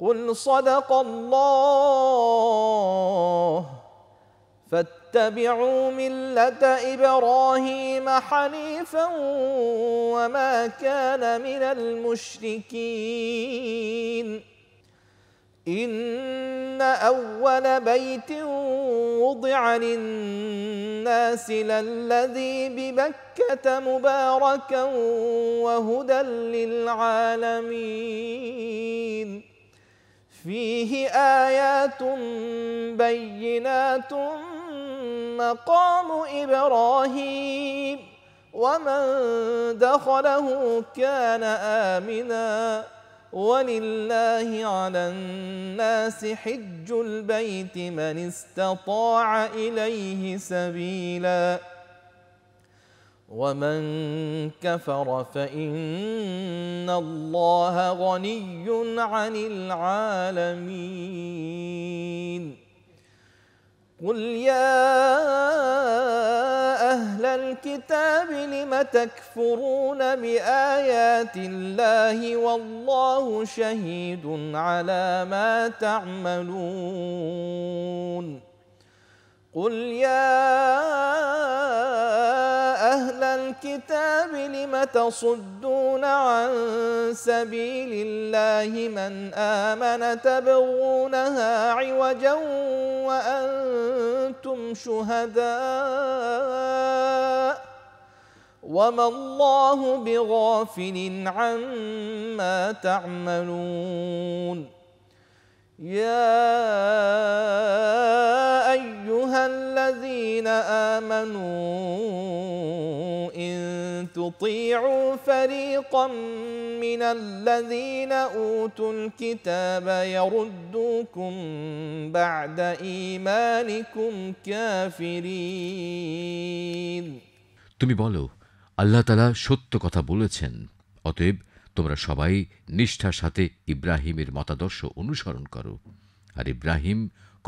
قل صدق الله فاتبعوا مله ابراهيم حنيفا وما كان من المشركين ان اول بيت وضع للناس للذي ببكه مباركا وهدى للعالمين فيه ايات بينات مقام ابراهيم ومن دخله كان امنا ولله على الناس حج البيت من استطاع اليه سبيلا ومن كفر فان الله غني عن العالمين قل يا اهل الكتاب لم تكفرون بايات الله والله شهيد على ما تعملون قل يا أهل الكتاب لم تصدون عن سبيل الله من آمن تبغونها عوجا وأنتم شهداء وما الله بغافل عما تعملون يا إن تطيعوا فريقا من الذين أوتوا الكتاب يردوكم بعد إيمانكم كافرين তুমি বলো আল্লাহ তালা সত্য কথা বলেছেন অতএব তোমরা সবাই নিষ্ঠার সাথে ইব্রাহিমের মতাদর্শ অনুসরণ করো আর ইব্রাহিম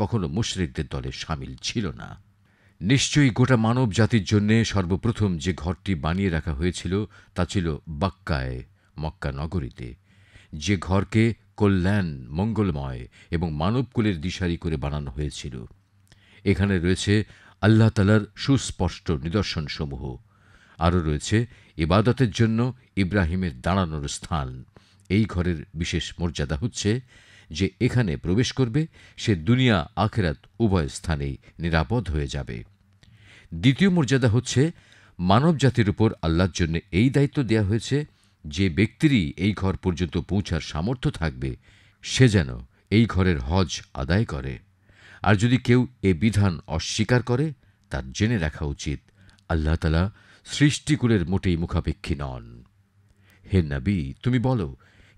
কখনো মুশরিকদের দলে সামিল ছিল না নিশ্চয়ই গোটা মানব জাতির জন্যে সর্বপ্রথম যে ঘরটি বানিয়ে রাখা হয়েছিল তা ছিল বাক্কায় মক্কা নগরীতে যে ঘরকে কল্যাণ মঙ্গলময় এবং মানবকুলের দিশারি করে বানানো হয়েছিল এখানে রয়েছে আল্লাহ তালার সুস্পষ্ট নিদর্শনসমূহ আরও রয়েছে ইবাদতের জন্য ইব্রাহিমের দাঁড়ানোর স্থান এই ঘরের বিশেষ মর্যাদা হচ্ছে যে এখানে প্রবেশ করবে সে দুনিয়া আখেরাত উভয় স্থানেই নিরাপদ হয়ে যাবে দ্বিতীয় মর্যাদা হচ্ছে মানব জাতির উপর আল্লাহর জন্য এই দায়িত্ব দেয়া হয়েছে যে ব্যক্তিরই এই ঘর পর্যন্ত পৌঁছার সামর্থ্য থাকবে সে যেন এই ঘরের হজ আদায় করে আর যদি কেউ এ বিধান অস্বীকার করে তার জেনে রাখা উচিত আল্লাহতালা তালা সৃষ্টিকুলের মোটেই মুখাপেক্ষী নন হে নবী তুমি বলো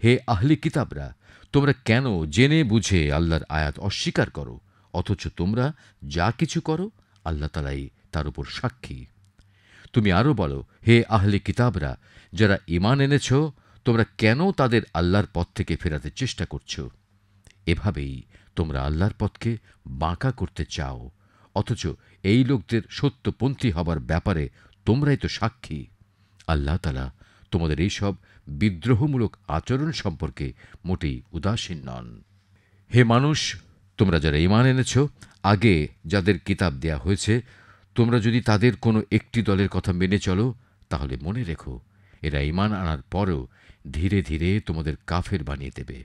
হে আহলে কিতাবরা তোমরা কেন জেনে বুঝে আল্লাহর আয়াত অস্বীকার করো অথচ তোমরা যা কিছু করো আল্লাহ তালাই তার উপর সাক্ষী তুমি আরও বলো হে আহলে কিতাবরা যারা ইমান এনেছ তোমরা কেন তাদের আল্লাহর পথ থেকে ফেরাতে চেষ্টা করছো এভাবেই তোমরা আল্লাহর পথকে বাঁকা করতে চাও অথচ এই লোকদের সত্যপন্থী হবার ব্যাপারে তোমরাই তো সাক্ষী আল্লাহ তালা তোমাদের এইসব বিদ্রোহমূলক আচরণ সম্পর্কে মোটেই উদাসীন নন হে মানুষ তোমরা যারা ইমান এনেছ আগে যাদের কিতাব দেয়া হয়েছে তোমরা যদি তাদের কোনো একটি দলের কথা মেনে চলো তাহলে মনে রেখো এরা ইমান আনার পরও ধীরে ধীরে তোমাদের কাফের বানিয়ে দেবে